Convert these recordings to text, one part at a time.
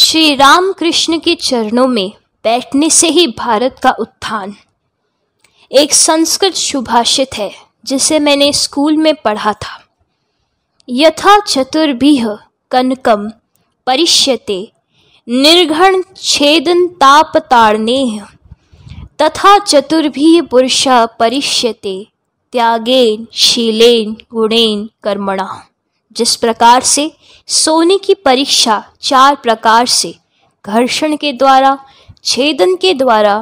श्री राम कृष्ण के चरणों में बैठने से ही भारत का उत्थान एक संस्कृत सुभाषित है जिसे मैंने स्कूल में पढ़ा था यथा चतुर्भीह कनकम परिष्यते निर्घण छेदन ताड़ने तथा चतुर्भीह पुरुषा परिष्यते त्यागेन शीलेन गुणेन कर्मणा जिस प्रकार से सोने की परीक्षा चार प्रकार से घर्षण के द्वारा छेदन के द्वारा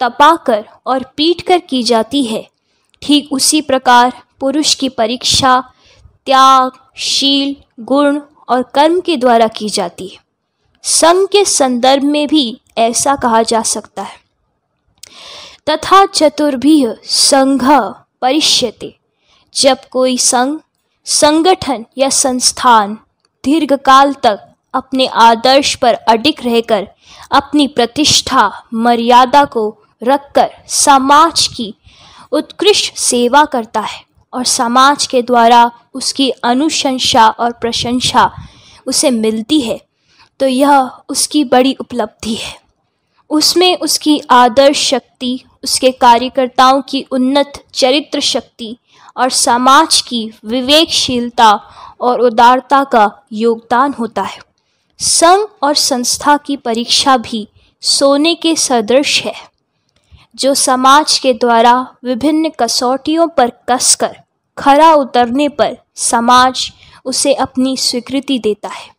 तपाकर और पीटकर की जाती है ठीक उसी प्रकार पुरुष की परीक्षा त्याग शील गुण और कर्म के द्वारा की जाती है संघ के संदर्भ में भी ऐसा कहा जा सकता है तथा चतुर्भी संघ परिष्यते जब कोई संघ संगठन या संस्थान दीर्घकाल तक अपने आदर्श पर अडिक रहकर अपनी प्रतिष्ठा मर्यादा को रखकर समाज की उत्कृष्ट सेवा करता है और समाज के द्वारा उसकी अनुशंसा और प्रशंसा उसे मिलती है तो यह उसकी बड़ी उपलब्धि है उसमें उसकी आदर्श शक्ति उसके कार्यकर्ताओं की उन्नत चरित्र शक्ति और समाज की विवेकशीलता और उदारता का योगदान होता है संघ और संस्था की परीक्षा भी सोने के सदृश है जो समाज के द्वारा विभिन्न कसौटियों पर कसकर खरा उतरने पर समाज उसे अपनी स्वीकृति देता है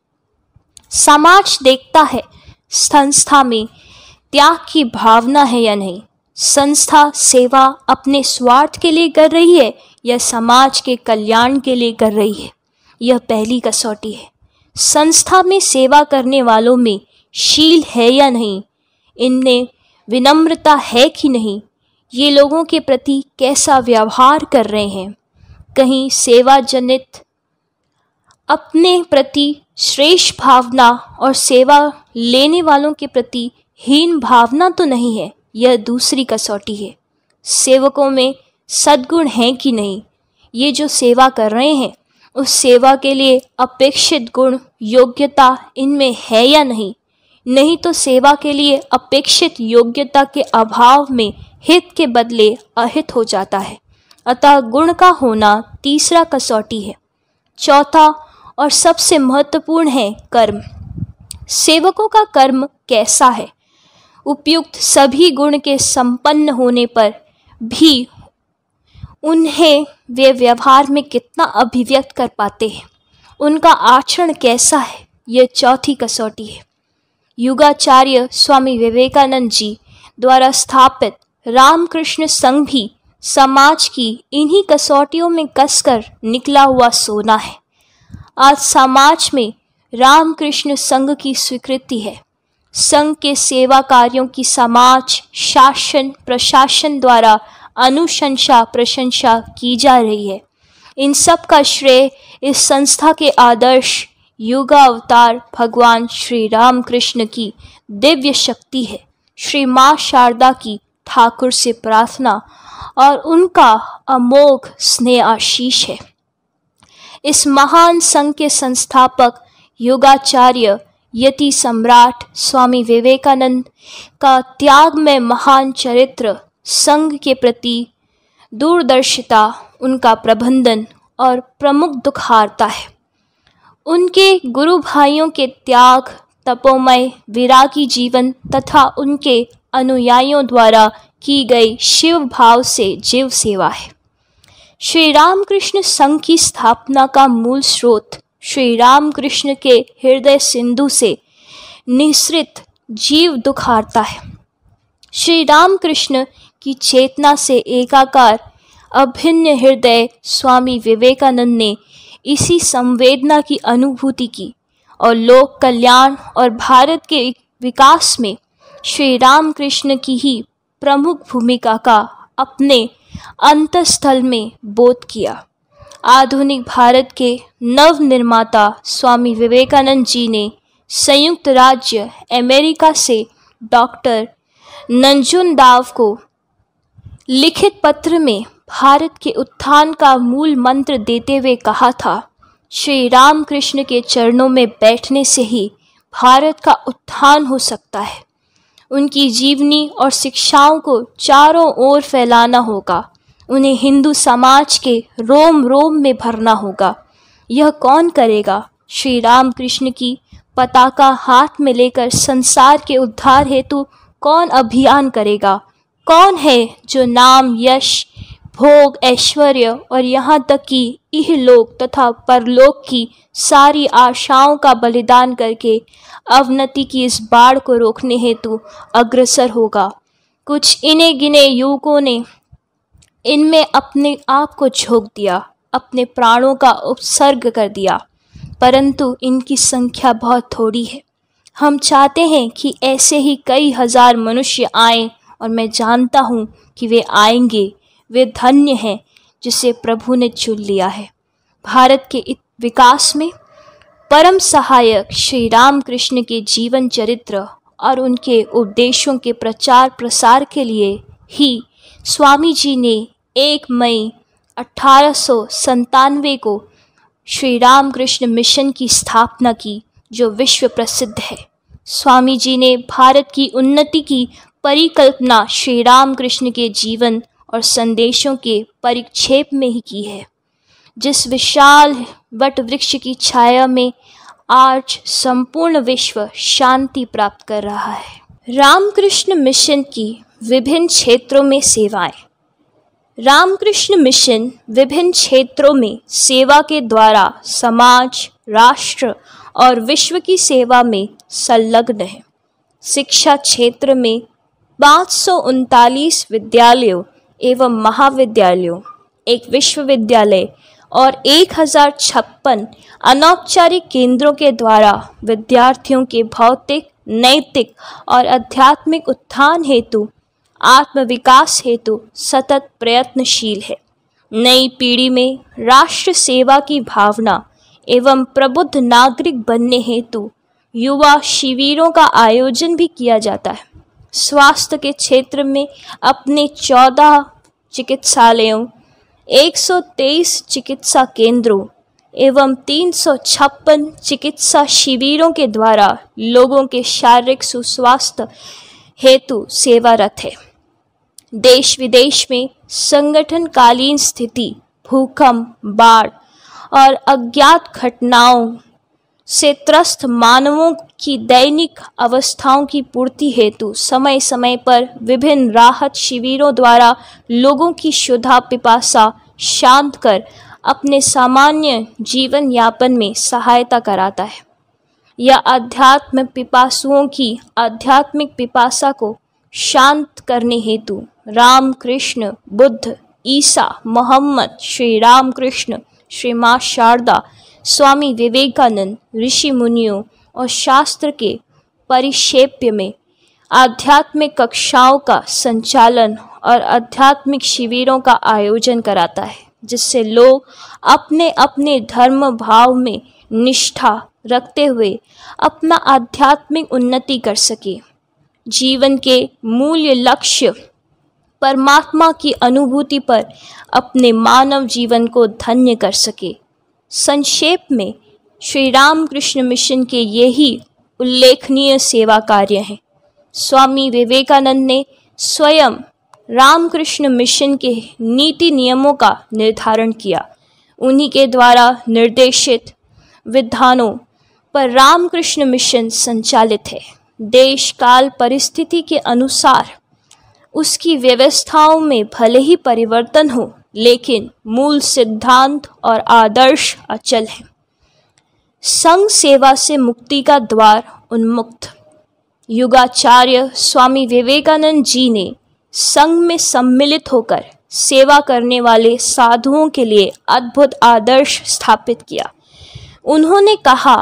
समाज देखता है संस्था में त्याग की भावना है या नहीं संस्था सेवा अपने स्वार्थ के लिए कर रही है या समाज के कल्याण के लिए कर रही है यह पहली कसौटी है संस्था में सेवा करने वालों में शील है या नहीं इनमें विनम्रता है कि नहीं ये लोगों के प्रति कैसा व्यवहार कर रहे हैं कहीं सेवा जनित अपने प्रति श्रेष्ठ भावना और सेवा लेने वालों के प्रति हीन भावना तो नहीं है यह दूसरी कसौटी है सेवकों में सद्गुण हैं कि नहीं ये जो सेवा कर रहे हैं उस सेवा के लिए अपेक्षित गुण योग्यता इनमें है या नहीं नहीं तो सेवा के लिए अपेक्षित योग्यता के अभाव में हित के बदले अहित हो जाता है अतः गुण का होना तीसरा कसौटी है चौथा और सबसे महत्वपूर्ण है कर्म सेवकों का कर्म कैसा है उपयुक्त सभी गुण के संपन्न होने पर भी उन्हें वे व्यवहार में कितना अभिव्यक्त कर पाते हैं उनका आचरण कैसा है यह चौथी कसौटी है युगाचार्य स्वामी विवेकानंद जी द्वारा स्थापित रामकृष्ण संघ भी समाज की इन्हीं कसौटियों में कसकर निकला हुआ सोना है आज समाज में रामकृष्ण संघ की स्वीकृति है संघ के सेवा कार्यों की समाज शासन प्रशासन द्वारा अनुशंसा प्रशंसा की जा रही है इन सब का श्रेय इस संस्था के आदर्श युगा अवतार भगवान श्री रामकृष्ण की दिव्य शक्ति है श्री माँ शारदा की ठाकुर से प्रार्थना और उनका अमोघ स्नेह आशीष है इस महान संघ के संस्थापक युगाचार्य यति सम्राट स्वामी विवेकानंद का त्याग में महान चरित्र संघ के प्रति दूरदर्शिता उनका प्रबंधन और प्रमुख दुखारता है उनके गुरु भाइयों के त्याग तपोमय विरागी जीवन तथा उनके अनुयायियों द्वारा की गई शिव भाव से जीव सेवा है श्री रामकृष्ण संघ की स्थापना का मूल स्रोत श्री रामकृष्ण के हृदय सिंधु से निश्रित जीव दुखारता है श्री रामकृष्ण की चेतना से एकाकार अभिन्न हृदय स्वामी विवेकानंद ने इसी संवेदना की अनुभूति की और लोक कल्याण और भारत के विकास में श्री रामकृष्ण की ही प्रमुख भूमिका का अपने अंतस्थल में बोध किया आधुनिक भारत के नव निर्माता स्वामी विवेकानंद जी ने संयुक्त राज्य अमेरिका से डॉक्टर नंजुन दाव को लिखित पत्र में भारत के उत्थान का मूल मंत्र देते हुए कहा था श्री रामकृष्ण के चरणों में बैठने से ही भारत का उत्थान हो सकता है उनकी जीवनी और शिक्षाओं को चारों ओर फैलाना होगा उन्हें हिंदू समाज के रोम रोम में भरना होगा यह कौन करेगा श्री राम कृष्ण की पताका हाथ में लेकर संसार के उद्धार हेतु कौन अभियान करेगा कौन है जो नाम यश भोग ऐश्वर्य और यहाँ तक कि इहलोक तथा परलोक की सारी आशाओं का बलिदान करके अवनति की इस बाढ़ को रोकने हेतु अग्रसर होगा कुछ इने गिने युवकों ने इनमें अपने आप को झोंक दिया अपने प्राणों का उपसर्ग कर दिया परंतु इनकी संख्या बहुत थोड़ी है हम चाहते हैं कि ऐसे ही कई हजार मनुष्य आए और मैं जानता हूँ कि वे आएंगे वे धन्य हैं जिसे प्रभु ने चुन लिया है भारत के विकास में परम सहायक श्री राम कृष्ण के जीवन चरित्र और उनके उपदेशों के प्रचार प्रसार के लिए ही स्वामी जी ने एक मई अठारह को श्री रामकृष्ण मिशन की स्थापना की जो विश्व प्रसिद्ध है स्वामी जी ने भारत की उन्नति की परिकल्पना श्री रामकृष्ण के जीवन और संदेशों के परिक्षेप में ही की है जिस विशाल वट वृक्ष की छाया में आज संपूर्ण विश्व शांति प्राप्त कर रहा है रामकृष्ण मिशन की विभिन्न क्षेत्रों में सेवाएं रामकृष्ण मिशन विभिन्न क्षेत्रों में सेवा के द्वारा समाज राष्ट्र और विश्व की सेवा में संलग्न है शिक्षा क्षेत्र में पाँच विद्यालयों एवं महाविद्यालयों एक विश्वविद्यालय और एक अनौपचारिक केंद्रों के द्वारा विद्यार्थियों के भौतिक नैतिक और आध्यात्मिक उत्थान हेतु आत्मविकास हेतु सतत प्रयत्नशील है नई पीढ़ी में राष्ट्र सेवा की भावना एवं प्रबुद्ध नागरिक बनने हेतु युवा शिविरों का आयोजन भी किया जाता है स्वास्थ्य के क्षेत्र में अपने चौदह चिकित्सालयों 123 चिकित्सा केंद्रों एवं तीन चिकित्सा शिविरों के द्वारा लोगों के शारीरिक सुस्वास्थ्य हेतु सेवारत है देश विदेश में संगठनकालीन स्थिति भूकंप बाढ़ और अज्ञात घटनाओं से त्रस्त मानवों की दैनिक अवस्थाओं की पूर्ति हेतु समय समय पर विभिन्न राहत शिविरों द्वारा लोगों की शुद्धा पिपासा शांत कर अपने सामान्य जीवन यापन में सहायता कराता है यह अध्यात्म पिपासुओं की आध्यात्मिक पिपासा को शांत करने हेतु रामकृष्ण बुद्ध ईसा मोहम्मद श्री रामकृष्ण श्री माँ शारदा स्वामी विवेकानंद ऋषि मुनियों और शास्त्र के परिक्षेप्य में आध्यात्मिक कक्षाओं का संचालन और आध्यात्मिक शिविरों का आयोजन कराता है जिससे लोग अपने अपने धर्म भाव में निष्ठा रखते हुए अपना आध्यात्मिक उन्नति कर सके जीवन के मूल्य लक्ष्य परमात्मा की अनुभूति पर अपने मानव जीवन को धन्य कर सके संक्षेप में श्री रामकृष्ण मिशन के यही उल्लेखनीय सेवा कार्य हैं स्वामी विवेकानंद ने स्वयं रामकृष्ण मिशन के नीति नियमों का निर्धारण किया उन्हीं के द्वारा निर्देशित विधानों पर रामकृष्ण मिशन संचालित है देश काल परिस्थिति के अनुसार उसकी व्यवस्थाओं में भले ही परिवर्तन हो लेकिन मूल सिद्धांत और आदर्श अचल हैं संघ सेवा से मुक्ति का द्वार उन्मुक्त युगाचार्य स्वामी विवेकानंद जी ने संघ में सम्मिलित होकर सेवा करने वाले साधुओं के लिए अद्भुत आदर्श स्थापित किया उन्होंने कहा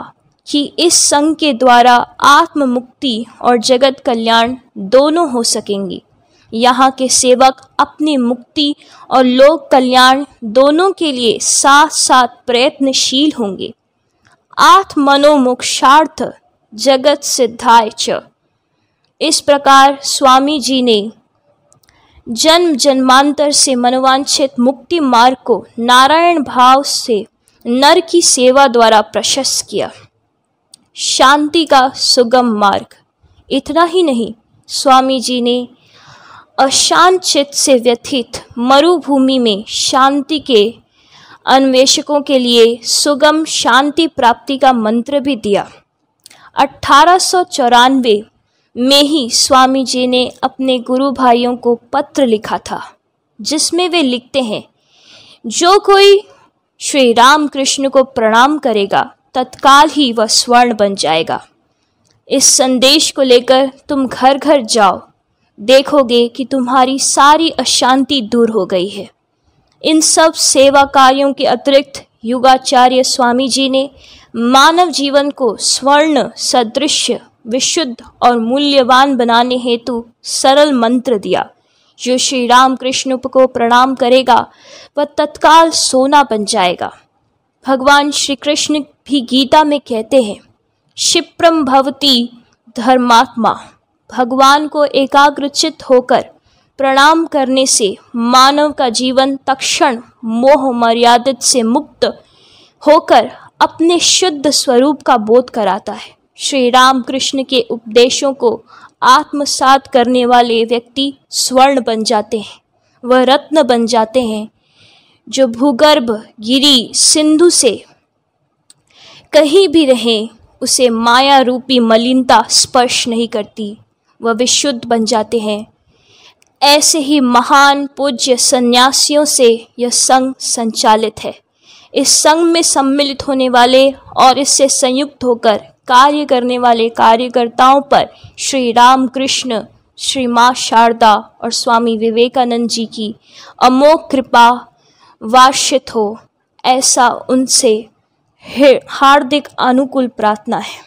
कि इस संघ के द्वारा आत्म मुक्ति और जगत कल्याण दोनों हो सकेंगी यहाँ के सेवक अपनी मुक्ति और लोक कल्याण दोनों के लिए साथ साथ प्रयत्नशील होंगे आत्मनोमोक्षार्थ जगत सिद्धाय च इस प्रकार स्वामी जी ने जन्म जन्मांतर से मनोवांछित मुक्ति मार्ग को नारायण भाव से नर की सेवा द्वारा प्रशस्त किया शांति का सुगम मार्ग इतना ही नहीं स्वामी जी ने अशांत चित्त से व्यथित मरुभूमि में शांति के अन्वेषकों के लिए सुगम शांति प्राप्ति का मंत्र भी दिया अठारह में ही स्वामी जी ने अपने गुरु भाइयों को पत्र लिखा था जिसमें वे लिखते हैं जो कोई श्री राम कृष्ण को प्रणाम करेगा तत्काल ही वह स्वर्ण बन जाएगा इस संदेश को लेकर तुम घर घर जाओ देखोगे कि तुम्हारी सारी अशांति दूर हो गई है इन सब सेवा कार्यों के अतिरिक्त युगाचार्य स्वामी जी ने मानव जीवन को स्वर्ण सदृश विशुद्ध और मूल्यवान बनाने हेतु सरल मंत्र दिया जो श्री राम कृष्ण को प्रणाम करेगा वह तत्काल सोना बन जाएगा भगवान श्री कृष्ण भी गीता में कहते हैं क्षिप्रम भवती धर्मात्मा भगवान को एकाग्रचित होकर प्रणाम करने से मानव का जीवन तक्षण मोह मर्यादित से मुक्त होकर अपने शुद्ध स्वरूप का बोध कराता है श्री राम कृष्ण के उपदेशों को आत्मसात करने वाले व्यक्ति स्वर्ण बन जाते हैं वह रत्न बन जाते हैं जो भूगर्भ गिरी सिंधु से कहीं भी रहें उसे माया रूपी मलिनता स्पर्श नहीं करती वह विशुद्ध बन जाते हैं ऐसे ही महान पूज्य सन्यासियों से यह संघ संचालित है इस संघ में सम्मिलित होने वाले और इससे संयुक्त होकर कार्य करने वाले कार्यकर्ताओं पर श्री रामकृष्ण श्री माँ शारदा और स्वामी विवेकानंद जी की अमोघ कृपा वार्षित हो ऐसा उनसे हार्दिक अनुकूल प्रार्थना है